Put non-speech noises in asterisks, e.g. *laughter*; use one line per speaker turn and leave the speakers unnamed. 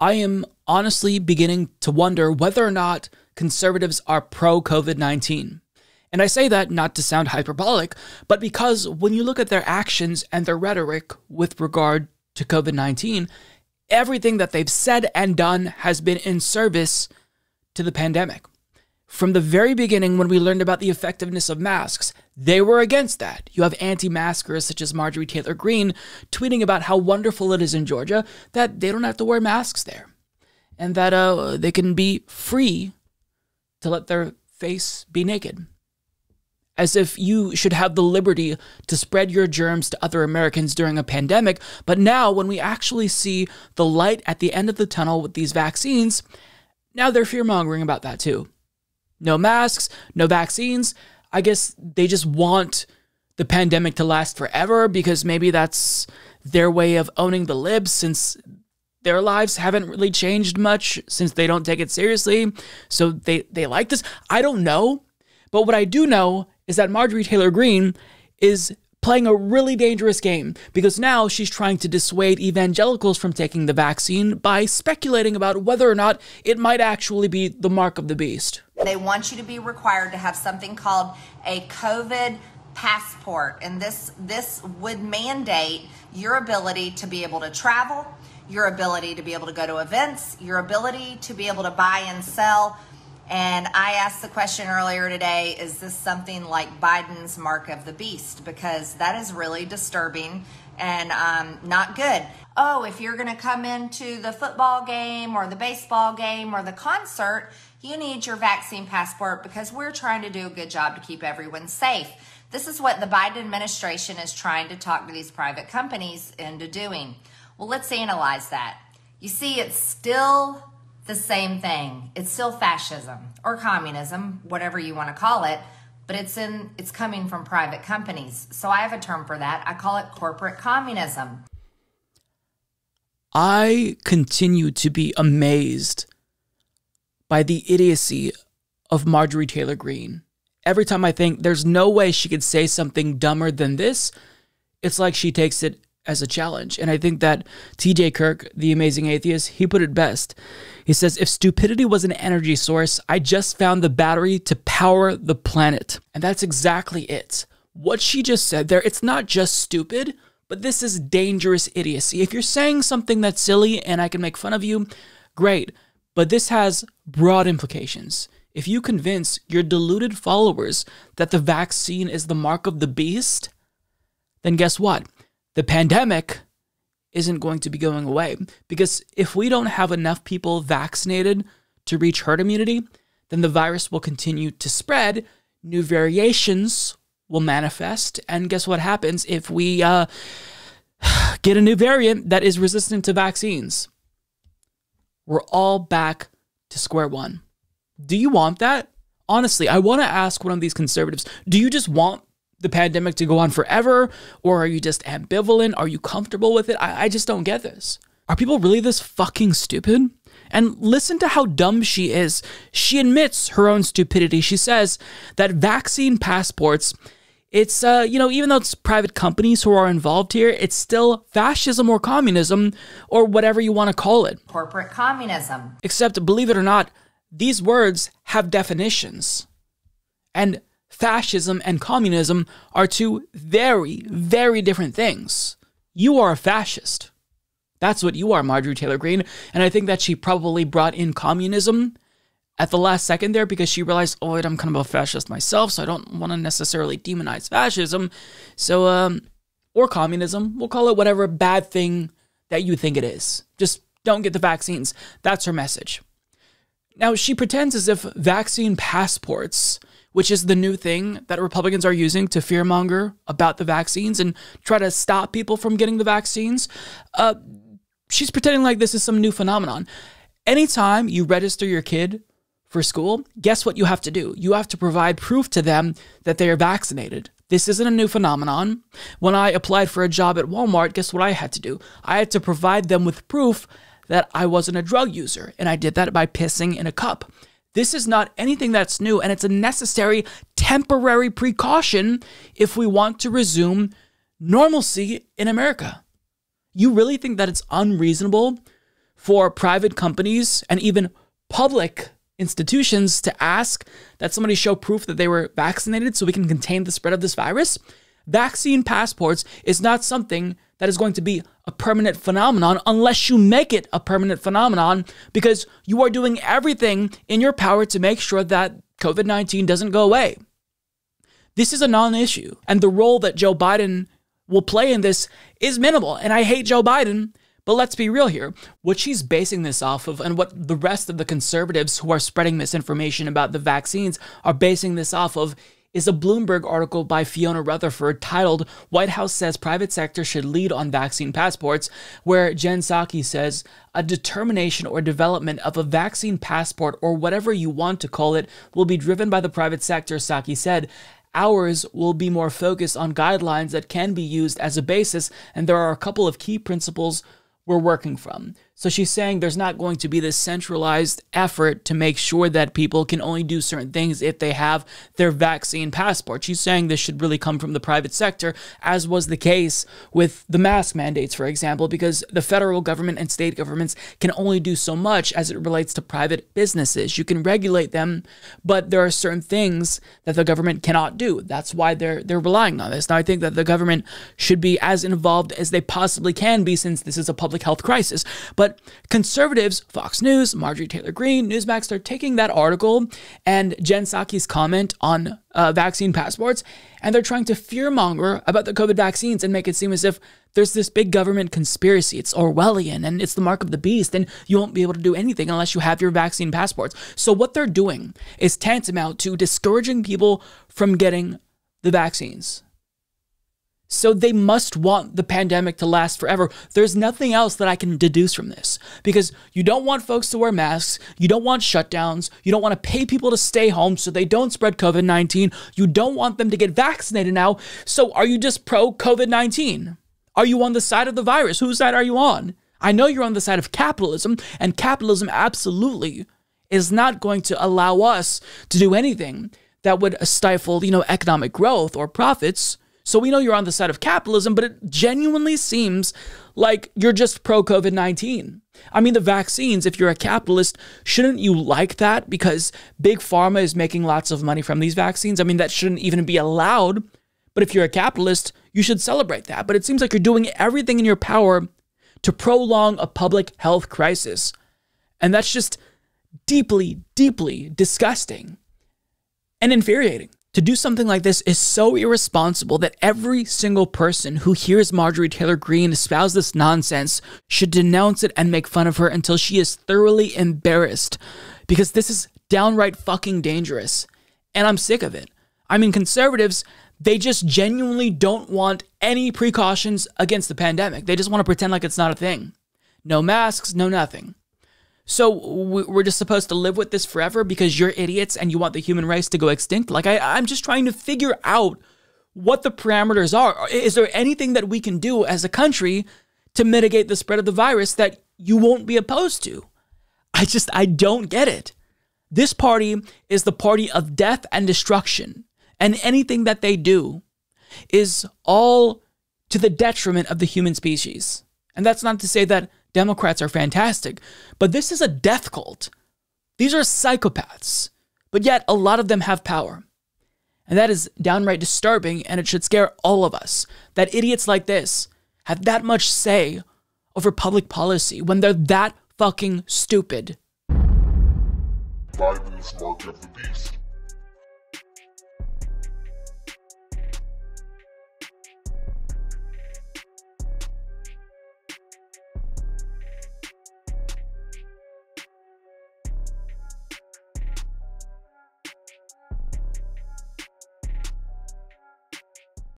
I am honestly beginning to wonder whether or not conservatives are pro COVID 19. And I say that not to sound hyperbolic, but because when you look at their actions and their rhetoric with regard to COVID 19, everything that they've said and done has been in service to the pandemic. From the very beginning, when we learned about the effectiveness of masks, they were against that. You have anti maskers such as Marjorie Taylor Greene tweeting about how wonderful it is in Georgia that they don't have to wear masks there and that uh, they can be free to let their face be naked. As if you should have the liberty to spread your germs to other Americans during a pandemic. But now, when we actually see the light at the end of the tunnel with these vaccines, now they're fear mongering about that too. No masks, no vaccines. I guess they just want the pandemic to last forever because maybe that's their way of owning the libs since their lives haven't really changed much since they don't take it seriously. So they, they like this. I don't know. But what I do know is that Marjorie Taylor Greene is playing a really dangerous game because now she's trying to dissuade evangelicals from taking the vaccine by speculating about whether or not it might actually be the mark of the beast.
They want you to be required to have something called a COVID passport and this this would mandate your ability to be able to travel, your ability to be able to go to events, your ability to be able to buy and sell and I asked the question earlier today is this something like Biden's mark of the beast? Because that is really disturbing and um, not good. Oh, if you're going to come into the football game or the baseball game or the concert, you need your vaccine passport because we're trying to do a good job to keep everyone safe. This is what the Biden administration is trying to talk to these private companies into doing. Well, let's analyze that. You see, it's still the same thing. It's still fascism or communism, whatever you want to call it, but it's in it's coming from private companies. So I have a term for that. I call it corporate communism.
I continue to be amazed by the idiocy of Marjorie Taylor Greene. Every time I think there's no way she could say something dumber than this, it's like she takes it as a challenge. And I think that TJ Kirk, the amazing atheist, he put it best. He says, If stupidity was an energy source, I just found the battery to power the planet. And that's exactly it. What she just said there, it's not just stupid, but this is dangerous idiocy. If you're saying something that's silly and I can make fun of you, great. But this has broad implications. If you convince your deluded followers that the vaccine is the mark of the beast, then guess what? the pandemic isn't going to be going away because if we don't have enough people vaccinated to reach herd immunity, then the virus will continue to spread. New variations will manifest. And guess what happens if we uh, *sighs* get a new variant that is resistant to vaccines? We're all back to square one. Do you want that? Honestly, I want to ask one of these conservatives do you just want the pandemic to go on forever? Or are you just ambivalent? Are you comfortable with it? I, I just don't get this. Are people really this fucking stupid? And listen to how dumb she is. She admits her own stupidity. She says that vaccine passports, it's, uh, you know, even though it's private companies who are involved here, it's still fascism or communism or whatever you want to call it.
Corporate communism.
Except, believe it or not, these words have definitions. And fascism and communism are two very, very different things. You are a fascist. That's what you are, Marjorie Taylor Greene. And I think that she probably brought in communism at the last second there because she realized, oh, wait, I'm kind of a fascist myself, so I don't want to necessarily demonize fascism. So, um, or communism, we'll call it whatever bad thing that you think it is. Just don't get the vaccines. That's her message. Now, she pretends as if vaccine passports which is the new thing that Republicans are using to fearmonger about the vaccines and try to stop people from getting the vaccines. Uh, she's pretending like this is some new phenomenon. Anytime you register your kid for school, guess what you have to do? You have to provide proof to them that they are vaccinated. This isn't a new phenomenon. When I applied for a job at Walmart, guess what I had to do? I had to provide them with proof that I wasn't a drug user, and I did that by pissing in a cup. This is not anything that's new, and it's a necessary temporary precaution if we want to resume normalcy in America. You really think that it's unreasonable for private companies and even public institutions to ask that somebody show proof that they were vaccinated so we can contain the spread of this virus? Vaccine passports is not something that is going to be a permanent phenomenon unless you make it a permanent phenomenon because you are doing everything in your power to make sure that COVID 19 doesn't go away. This is a non issue. And the role that Joe Biden will play in this is minimal. And I hate Joe Biden, but let's be real here. What she's basing this off of, and what the rest of the conservatives who are spreading misinformation about the vaccines are basing this off of, is a Bloomberg article by Fiona Rutherford titled White House Says Private Sector Should Lead on Vaccine Passports, where Jen Psaki says a determination or development of a vaccine passport or whatever you want to call it will be driven by the private sector, Psaki said. Ours will be more focused on guidelines that can be used as a basis, and there are a couple of key principles we're working from. So she's saying there's not going to be this centralized effort to make sure that people can only do certain things if they have their vaccine passport. She's saying this should really come from the private sector, as was the case with the mask mandates, for example, because the federal government and state governments can only do so much as it relates to private businesses. You can regulate them, but there are certain things that the government cannot do. That's why they're they're relying on this. Now I think that the government should be as involved as they possibly can be since this is a public health crisis. But but conservatives, Fox News, Marjorie Taylor Greene, Newsmax, they're taking that article and Jen Psaki's comment on uh, vaccine passports, and they're trying to fearmonger about the COVID vaccines and make it seem as if there's this big government conspiracy. It's Orwellian and it's the mark of the beast, and you won't be able to do anything unless you have your vaccine passports. So, what they're doing is tantamount to discouraging people from getting the vaccines. So they must want the pandemic to last forever. There's nothing else that I can deduce from this because you don't want folks to wear masks. You don't want shutdowns. You don't want to pay people to stay home so they don't spread COVID 19. You don't want them to get vaccinated now. So are you just pro COVID 19? Are you on the side of the virus? Whose side are you on? I know you're on the side of capitalism, and capitalism absolutely is not going to allow us to do anything that would stifle, you know, economic growth or profits so we know you're on the side of capitalism, but it genuinely seems like you're just pro COVID 19. I mean, the vaccines, if you're a capitalist, shouldn't you like that because big pharma is making lots of money from these vaccines? I mean, that shouldn't even be allowed. But if you're a capitalist, you should celebrate that. But it seems like you're doing everything in your power to prolong a public health crisis. And that's just deeply, deeply disgusting and infuriating. To do something like this is so irresponsible that every single person who hears Marjorie Taylor Greene espouse this nonsense should denounce it and make fun of her until she is thoroughly embarrassed because this is downright fucking dangerous. And I'm sick of it. I mean, conservatives, they just genuinely don't want any precautions against the pandemic. They just want to pretend like it's not a thing. No masks, no nothing. So we're just supposed to live with this forever because you're idiots and you want the human race to go extinct? Like, I, I'm just trying to figure out what the parameters are. Is there anything that we can do as a country to mitigate the spread of the virus that you won't be opposed to? I just, I don't get it. This party is the party of death and destruction, and anything that they do is all to the detriment of the human species. And that's not to say that Democrats are fantastic, but this is a death cult. These are psychopaths, but yet a lot of them have power. And that is downright disturbing, and it should scare all of us that idiots like this have that much say over public policy when they're that fucking stupid. mark of the beast.